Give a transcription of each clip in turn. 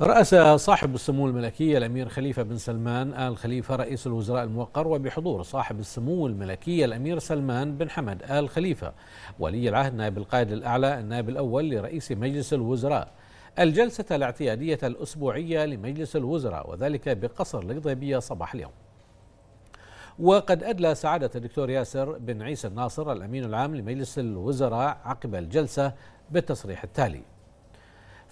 رأس صاحب السمو الملكية الأمير خليفة بن سلمان آل خليفة رئيس الوزراء الموقر وبحضور صاحب السمو الملكية الأمير سلمان بن حمد آل خليفة ولي العهد نائب القائد الأعلى النائب الأول لرئيس مجلس الوزراء الجلسة الاعتيادية الأسبوعية لمجلس الوزراء وذلك بقصر القضيبية صباح اليوم وقد أدلى سعادة الدكتور ياسر بن عيسى الناصر الأمين العام لمجلس الوزراء عقب الجلسة بالتصريح التالي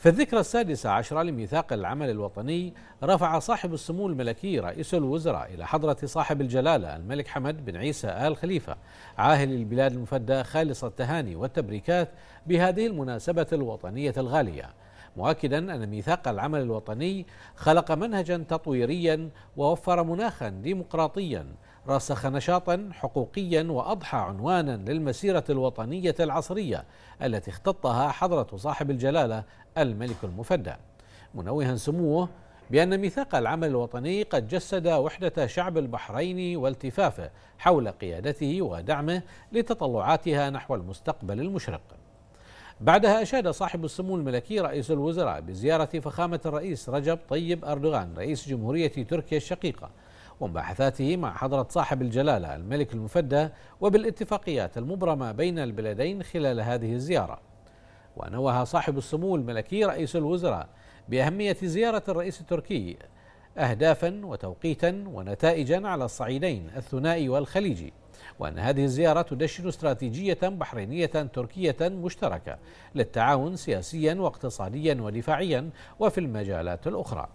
في الذكرى السادسة عشرة لميثاق العمل الوطني رفع صاحب السمو الملكي رئيس الوزراء إلى حضرة صاحب الجلالة الملك حمد بن عيسى آل خليفة عاهل البلاد المفدى خالص التهاني والتبريكات بهذه المناسبة الوطنية الغالية مؤكدا أن ميثاق العمل الوطني خلق منهجا تطويريا ووفر مناخا ديمقراطيا رسخ نشاطا حقوقيا واضحى عنوانا للمسيره الوطنيه العصريه التي اختطها حضره صاحب الجلاله الملك المفدى منوها سموه بأن ميثاق العمل الوطني قد جسد وحدة شعب البحرين والتفافه حول قيادته ودعمه لتطلعاتها نحو المستقبل المشرق. بعدها أشاد صاحب السمو الملكي رئيس الوزراء بزيارة فخامة الرئيس رجب طيب أردوغان رئيس جمهورية تركيا الشقيقة ومباحثاته مع حضرة صاحب الجلالة الملك المفدى وبالاتفاقيات المبرمة بين البلدين خلال هذه الزيارة ونوه صاحب السمو الملكي رئيس الوزراء بأهمية زيارة الرئيس التركي أهدافا وتوقيتا ونتائجا على الصعيدين الثنائي والخليجي وأن هذه الزيارة تدشن استراتيجية بحرينية تركية مشتركة للتعاون سياسيا واقتصاديا ودفاعيا وفي المجالات الأخرى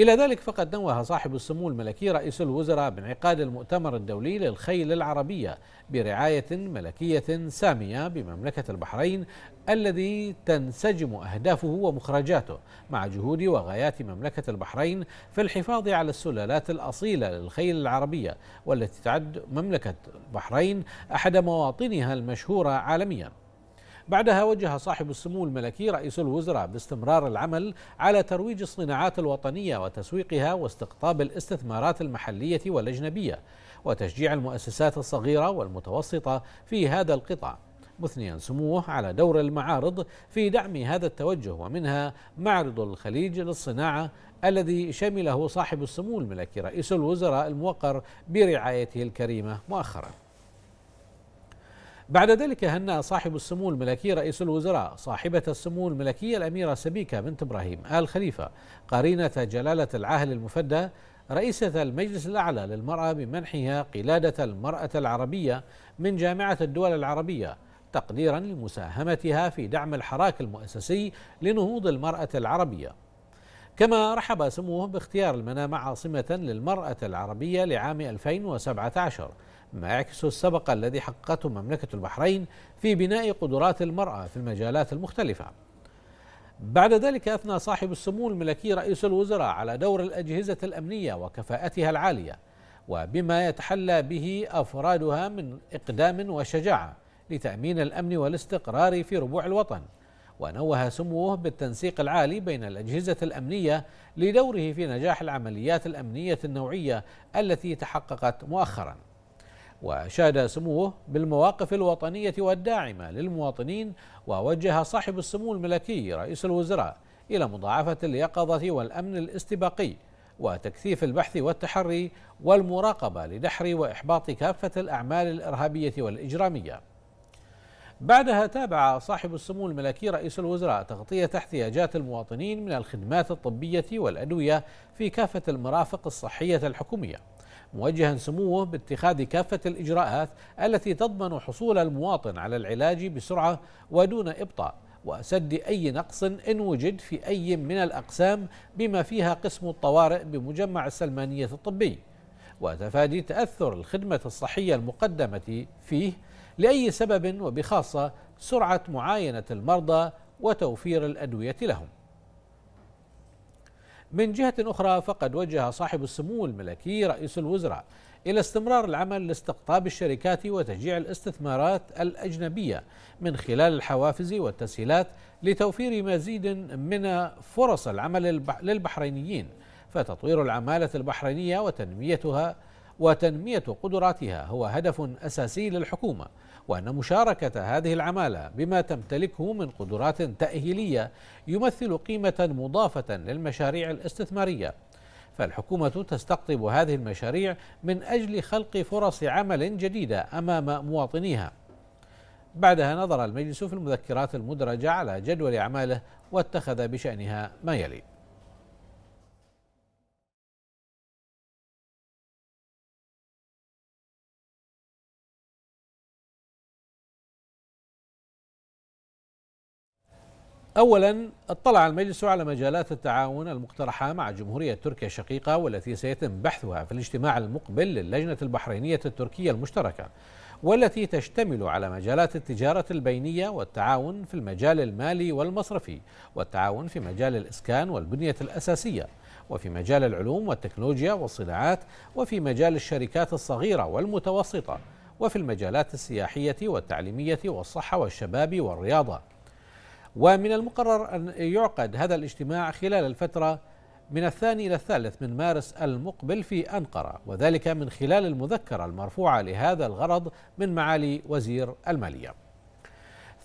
إلى ذلك فقد نوه صاحب السمو الملكي رئيس الوزراء بانعقاد المؤتمر الدولي للخيل العربية برعاية ملكية سامية بمملكة البحرين الذي تنسجم أهدافه ومخرجاته مع جهود وغايات مملكة البحرين في الحفاظ على السلالات الأصيلة للخيل العربية والتي تعد مملكة البحرين أحد مواطنها المشهورة عالمياً بعدها وجه صاحب السمو الملكي رئيس الوزراء باستمرار العمل على ترويج الصناعات الوطنية وتسويقها واستقطاب الاستثمارات المحلية والأجنبية وتشجيع المؤسسات الصغيرة والمتوسطة في هذا القطاع مثنيا سموه على دور المعارض في دعم هذا التوجه ومنها معرض الخليج للصناعة الذي شمله صاحب السمو الملكي رئيس الوزراء الموقر برعايته الكريمة مؤخراً بعد ذلك هنأ صاحب السمو الملكي رئيس الوزراء صاحبة السمو الملكية الأميرة سبيكة بنت إبراهيم آل خليفة قرينة جلالة العاهل المفدى رئيسة المجلس الأعلى للمرأة بمنحها قلادة المرأة العربية من جامعة الدول العربية تقديرا لمساهمتها في دعم الحراك المؤسسي لنهوض المرأة العربية كما رحب سموه باختيار المنامة عاصمة للمرأة العربية لعام 2017 ما يعكس السبق الذي حققته مملكة البحرين في بناء قدرات المرأة في المجالات المختلفة. بعد ذلك أثنى صاحب السمو الملكي رئيس الوزراء على دور الأجهزة الأمنية وكفاءتها العالية وبما يتحلى به أفرادها من إقدام وشجاعة لتأمين الأمن والاستقرار في ربوع الوطن. ونوه سموه بالتنسيق العالي بين الأجهزة الأمنية لدوره في نجاح العمليات الأمنية النوعية التي تحققت مؤخراً. وشاد سموه بالمواقف الوطنية والداعمة للمواطنين ووجه صاحب السمو الملكي رئيس الوزراء إلى مضاعفة اليقظة والأمن الاستباقي وتكثيف البحث والتحري والمراقبة لدحر وإحباط كافة الأعمال الإرهابية والإجرامية بعدها تابع صاحب السمو الملكي رئيس الوزراء تغطية احتياجات المواطنين من الخدمات الطبية والأدوية في كافة المرافق الصحية الحكومية موجها سموه باتخاذ كافة الإجراءات التي تضمن حصول المواطن على العلاج بسرعة ودون إبطاء وسد أي نقص إن وجد في أي من الأقسام بما فيها قسم الطوارئ بمجمع السلمانية الطبي وتفادي تأثر الخدمة الصحية المقدمة فيه لأي سبب وبخاصة سرعة معاينة المرضى وتوفير الأدوية لهم من جهة أخرى فقد وجه صاحب السمو الملكي رئيس الوزراء إلى استمرار العمل لاستقطاب الشركات وتشجيع الاستثمارات الأجنبية من خلال الحوافز والتسهيلات لتوفير مزيد من فرص العمل للبحرينيين فتطوير العمالة البحرينية وتنميتها وتنمية قدراتها هو هدف أساسي للحكومة وأن مشاركة هذه العمالة بما تمتلكه من قدرات تأهيلية يمثل قيمة مضافة للمشاريع الاستثمارية فالحكومة تستقطب هذه المشاريع من أجل خلق فرص عمل جديدة أمام مواطنيها بعدها نظر المجلس في المذكرات المدرجة على جدول أعماله واتخذ بشأنها ما يلي أولا اطلع المجلس على مجالات التعاون المقترحة مع جمهورية تركيا الشقيقة والتي سيتم بحثها في الاجتماع المقبل للجنة البحرينية التركية المشتركة والتي تشتمل على مجالات التجارة البينية والتعاون في المجال المالي والمصرفي والتعاون في مجال الإسكان والبنية الأساسية وفي مجال العلوم والتكنولوجيا والصناعات وفي مجال الشركات الصغيرة والمتوسطة وفي المجالات السياحية والتعليمية والصحة والشباب والرياضة ومن المقرر أن يعقد هذا الاجتماع خلال الفترة من الثاني إلى الثالث من مارس المقبل في أنقرة وذلك من خلال المذكرة المرفوعة لهذا الغرض من معالي وزير المالية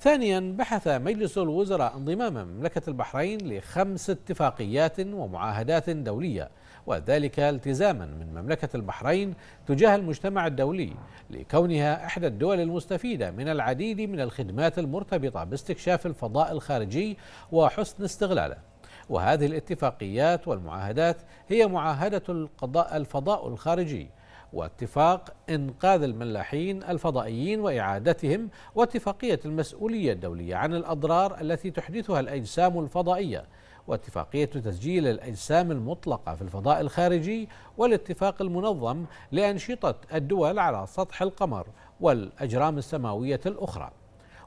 ثانيا بحث مجلس الوزراء انضمام مملكة البحرين لخمس اتفاقيات ومعاهدات دولية وذلك التزاما من مملكة البحرين تجاه المجتمع الدولي لكونها إحدى الدول المستفيدة من العديد من الخدمات المرتبطة باستكشاف الفضاء الخارجي وحسن استغلاله وهذه الاتفاقيات والمعاهدات هي معاهدة القضاء الفضاء الخارجي واتفاق إنقاذ الملاحين الفضائيين وإعادتهم واتفاقية المسؤولية الدولية عن الأضرار التي تحدثها الأجسام الفضائية واتفاقية تسجيل الأجسام المطلقة في الفضاء الخارجي والاتفاق المنظم لأنشطة الدول على سطح القمر والأجرام السماوية الأخرى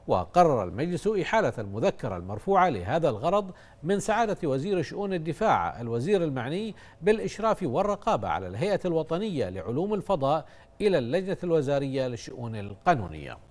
وقرر المجلس إحالة المذكرة المرفوعة لهذا الغرض من سعادة وزير شؤون الدفاع الوزير المعني بالإشراف والرقابة على الهيئة الوطنية لعلوم الفضاء إلى اللجنة الوزارية للشؤون القانونية